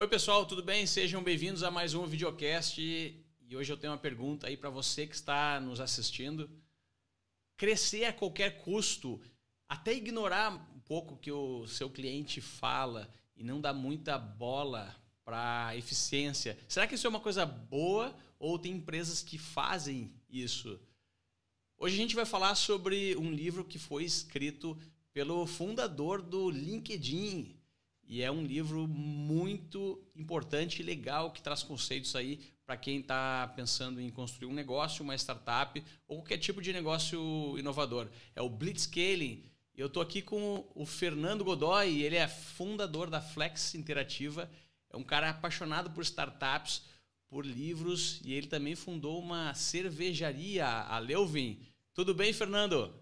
Oi, pessoal, tudo bem? Sejam bem-vindos a mais um videocast. E hoje eu tenho uma pergunta aí para você que está nos assistindo. Crescer a qualquer custo, até ignorar um pouco o que o seu cliente fala e não dar muita bola para eficiência. Será que isso é uma coisa boa ou tem empresas que fazem isso? Hoje a gente vai falar sobre um livro que foi escrito pelo fundador do LinkedIn, e é um livro muito importante e legal que traz conceitos aí para quem está pensando em construir um negócio, uma startup ou qualquer tipo de negócio inovador. É o Blitzscaling. Eu estou aqui com o Fernando Godoy, ele é fundador da Flex Interativa, é um cara apaixonado por startups, por livros e ele também fundou uma cervejaria, a Leuvin. Tudo bem, Fernando?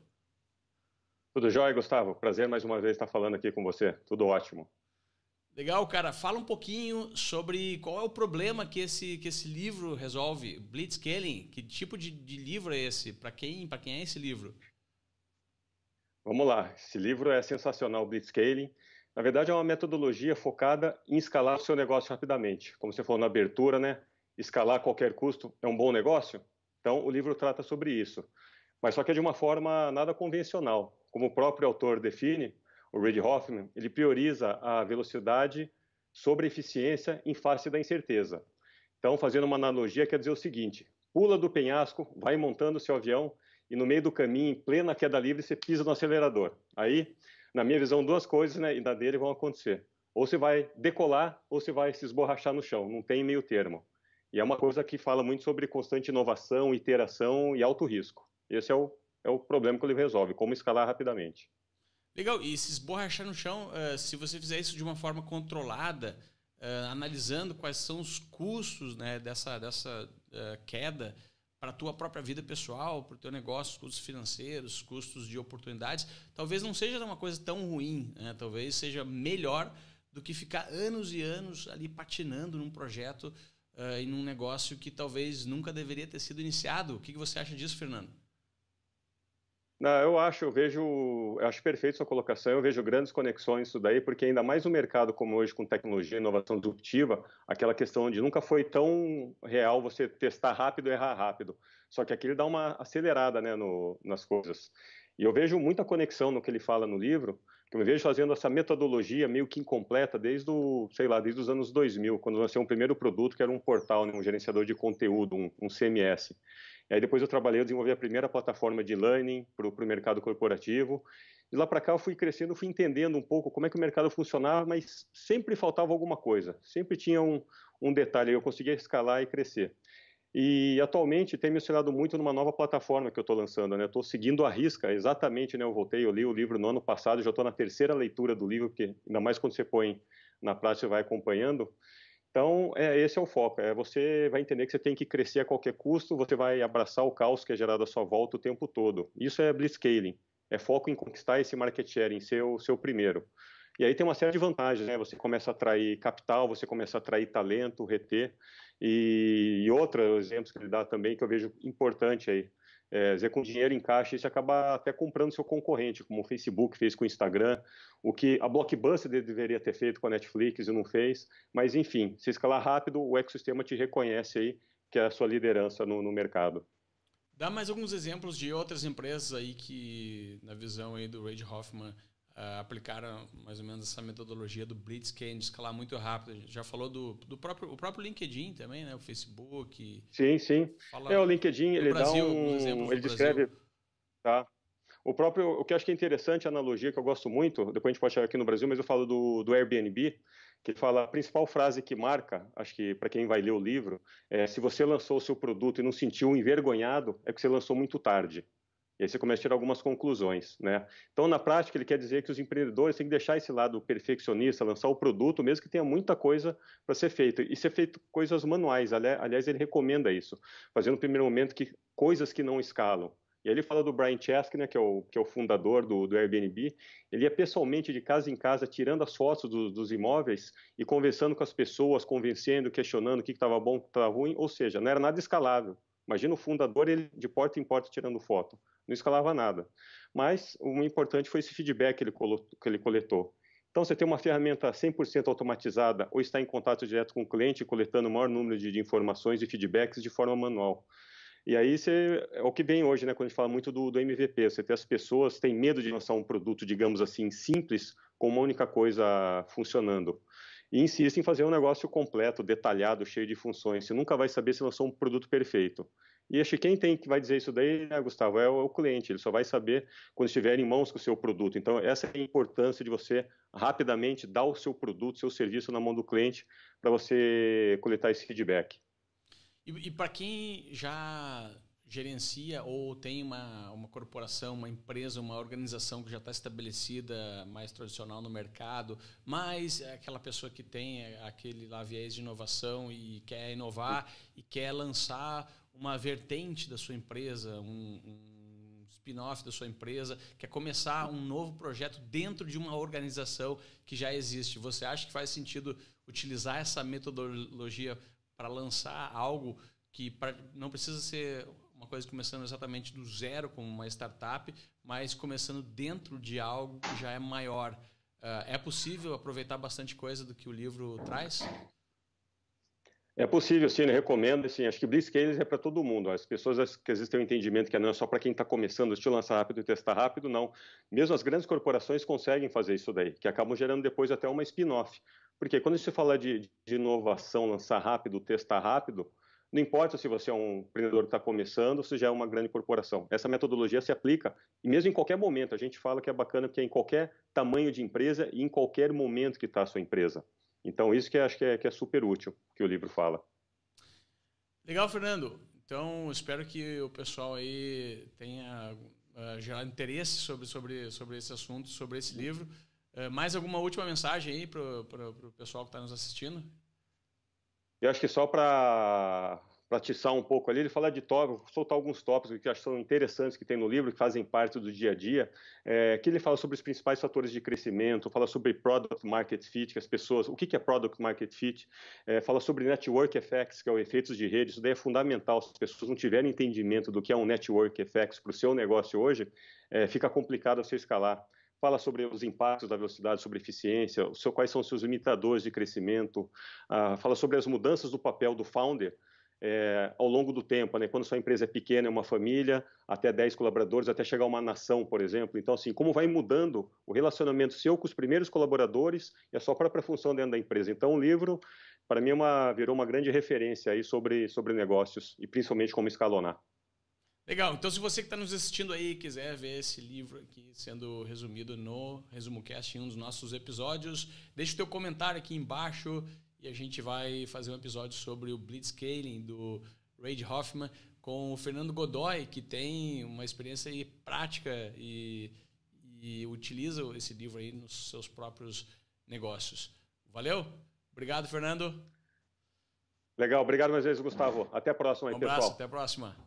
Tudo jóia, Gustavo? Prazer mais uma vez estar falando aqui com você. Tudo ótimo. Legal, cara. Fala um pouquinho sobre qual é o problema que esse, que esse livro resolve. Blitzscaling, que tipo de, de livro é esse? Para quem, quem é esse livro? Vamos lá. Esse livro é sensacional, Blitzscaling. Na verdade, é uma metodologia focada em escalar o seu negócio rapidamente. Como você falou na abertura, né? Escalar a qualquer custo é um bom negócio? Então, o livro trata sobre isso. Mas só que é de uma forma nada convencional. Como o próprio autor define, o Reid Hoffman, ele prioriza a velocidade sobre a eficiência em face da incerteza. Então, fazendo uma analogia, quer dizer o seguinte: pula do penhasco, vai montando seu avião e no meio do caminho, em plena queda livre, você pisa no acelerador. Aí, na minha visão, duas coisas né, e na dele vão acontecer. Ou você vai decolar ou você vai se esborrachar no chão, não tem meio termo. E é uma coisa que fala muito sobre constante inovação, iteração e alto risco. Esse é o, é o problema que ele resolve, como escalar rapidamente. Legal, e se esborrachar no chão, uh, se você fizer isso de uma forma controlada, uh, analisando quais são os custos né, dessa, dessa uh, queda para a tua própria vida pessoal, para o teu negócio, custos financeiros, custos de oportunidades, talvez não seja uma coisa tão ruim, né? talvez seja melhor do que ficar anos e anos ali patinando num projeto uh, e num negócio que talvez nunca deveria ter sido iniciado. O que, que você acha disso, Fernando? Não, eu acho, eu vejo, eu acho perfeito sua colocação, eu vejo grandes conexões isso daí, porque ainda mais um mercado como hoje, com tecnologia e inovação disruptiva, aquela questão de nunca foi tão real você testar rápido e errar rápido. Só que aqui ele dá uma acelerada né, no, nas coisas. E eu vejo muita conexão no que ele fala no livro, que eu me vejo fazendo essa metodologia meio que incompleta desde, o, sei lá, desde os anos 2000, quando lançou o primeiro produto, que era um portal, né, um gerenciador de conteúdo, um, um CMS aí depois eu trabalhei, eu desenvolvi a primeira plataforma de learning para o mercado corporativo. De lá para cá eu fui crescendo, fui entendendo um pouco como é que o mercado funcionava, mas sempre faltava alguma coisa, sempre tinha um, um detalhe, eu conseguia escalar e crescer. E atualmente tem me auxiliado muito numa nova plataforma que eu estou lançando, né? Estou seguindo a risca, exatamente, né? Eu voltei, eu li o livro no ano passado, já estou na terceira leitura do livro, porque ainda mais quando você põe na prática, você vai acompanhando. Então, é, esse é o foco. É, você vai entender que você tem que crescer a qualquer custo, você vai abraçar o caos que é gerado à sua volta o tempo todo. Isso é blitzscaling. É foco em conquistar esse market share, em ser o seu primeiro. E aí tem uma série de vantagens, né? Você começa a atrair capital, você começa a atrair talento, reter. E, e exemplos que ele dá também, que eu vejo importante aí, é, com dinheiro em caixa, isso acaba até comprando seu concorrente, como o Facebook fez com o Instagram, o que a Blockbuster deveria ter feito com a Netflix e não fez. Mas, enfim, se escalar rápido, o ecossistema te reconhece aí que é a sua liderança no, no mercado. Dá mais alguns exemplos de outras empresas aí que, na visão aí do Ray Hoffman, uh, aplicaram mais ou menos essa metodologia do Blitzscan, é de escalar muito rápido. A gente já falou do, do próprio, o próprio LinkedIn também, né? O Facebook. Sim, sim. Fala é, o LinkedIn, ele Brasil, dá um... Ele descreve... Tá. O próprio, o que eu acho que é interessante, a analogia que eu gosto muito, depois a gente pode chegar aqui no Brasil, mas eu falo do, do Airbnb, que fala a principal frase que marca, acho que para quem vai ler o livro, é se você lançou o seu produto e não sentiu envergonhado, é que você lançou muito tarde. E aí você começa a tirar algumas conclusões, né? Então, na prática, ele quer dizer que os empreendedores têm que deixar esse lado perfeccionista, lançar o produto, mesmo que tenha muita coisa para ser feita. E ser feito coisas manuais. Aliás, ele recomenda isso. Fazendo no primeiro momento que coisas que não escalam. E aí ele fala do Brian Chesky, né, que, é o, que é o fundador do, do Airbnb. Ele ia pessoalmente, de casa em casa, tirando as fotos do, dos imóveis e conversando com as pessoas, convencendo, questionando o que estava bom, o que estava ruim. Ou seja, não era nada escalável. Imagina o fundador ele de porta em porta tirando foto não escalava nada. Mas o importante foi esse feedback que ele coletou. Então, você tem uma ferramenta 100% automatizada ou está em contato direto com o cliente, coletando o maior número de, de, informações e feedbacks de forma manual. E aí você, é o que vem hoje, né, quando a gente fala muito do, do MVP, você tem as pessoas têm medo de lançar um produto, digamos assim, simples, com uma única coisa funcionando e insiste em fazer um negócio completo, detalhado, cheio de funções. Você nunca vai saber se lançou um produto perfeito. E acho que quem tem que vai dizer isso daí, né, Gustavo, é o, é o, cliente. Ele só vai saber quando estiver em mãos com o seu produto. Então, essa é a importância de você rapidamente dar o seu produto, seu serviço na mão do cliente para você coletar esse feedback. E, e para quem já gerencia ou tem uma, uma corporação, uma empresa, uma organização que já está estabelecida, mais tradicional no mercado, mas é aquela pessoa que tem é, aquele lá viés de inovação e quer inovar e quer lançar uma vertente da sua empresa, um, um spin-off da sua empresa, quer começar um novo projeto dentro de uma organização que já existe. Você acha que faz sentido utilizar essa metodologia para lançar algo que não precisa ser uma coisa começando exatamente do zero, como uma startup, mas começando dentro de algo que já é maior. Uh, é possível aproveitar bastante coisa do que o livro traz? É possível, sim, eu recomendo, assim, acho que Blitzscaling é para todo mundo, as pessoas que existem um entendimento que não é só para quem está começando, se lançar rápido e testar rápido, não. Mesmo as grandes corporações conseguem fazer isso daí, que acabam gerando depois até uma spin-off, porque quando você fala de, de inovação, lançar rápido, testar rápido, não importa se você é um empreendedor que está começando ou se já é uma grande corporação. Essa metodologia se aplica, e mesmo em qualquer momento, a gente fala que é bacana porque é em qualquer tamanho de empresa e em qualquer momento que está a sua empresa. Então, isso que acho que é, que é super útil que o livro fala. Legal, Fernando. Então, espero que o pessoal aí tenha uh, eh, gerado interesse sobre, sobre, sobre esse assunto, sobre esse livro. Uh, mais alguma última mensagem aí para o pessoal que está nos assistindo? Eu acho que só para para atiçar um pouco ali, ele fala de tópicos, soltar alguns tópicos que acho que são interessantes que tem no livro, que fazem parte do dia a dia, é, que ele fala sobre os principais fatores de crescimento, fala sobre product market fit, que as pessoas, o que, é product market fit, é, fala sobre network effects, que é o efeitos de rede, isso daí é fundamental, se as pessoas não tiverem entendimento do que é um network effects para o seu negócio hoje, é, fica complicado você escalar fala sobre os impactos da velocidade sobre eficiência, quais são os seus limitadores de crescimento, ah, fala sobre as mudanças do papel do founder é, ao longo do tempo, né? quando sua empresa é pequena, é uma família, até 10 colaboradores, até chegar a uma nação, por exemplo. Então, assim, como vai mudando o relacionamento seu com os primeiros colaboradores e a sua própria função dentro da empresa. Então, o livro, para mim, é uma, virou uma grande referência aí sobre, sobre negócios e principalmente como escalonar. Legal. Então, se você que está nos assistindo aí quiser ver esse livro aqui sendo resumido no ResumoCast em um dos nossos episódios, deixa o teu comentário aqui embaixo e a gente vai fazer um episódio sobre o Blitzscaling do Reid Hoffman com o Fernando Godoy, que tem uma experiência aí prática e, e utiliza esse livro aí nos seus próprios negócios. Valeu? Obrigado, Fernando. Legal. Obrigado mais vezes, Gustavo. Até a próxima aí, um abraço, pessoal. Até a próxima.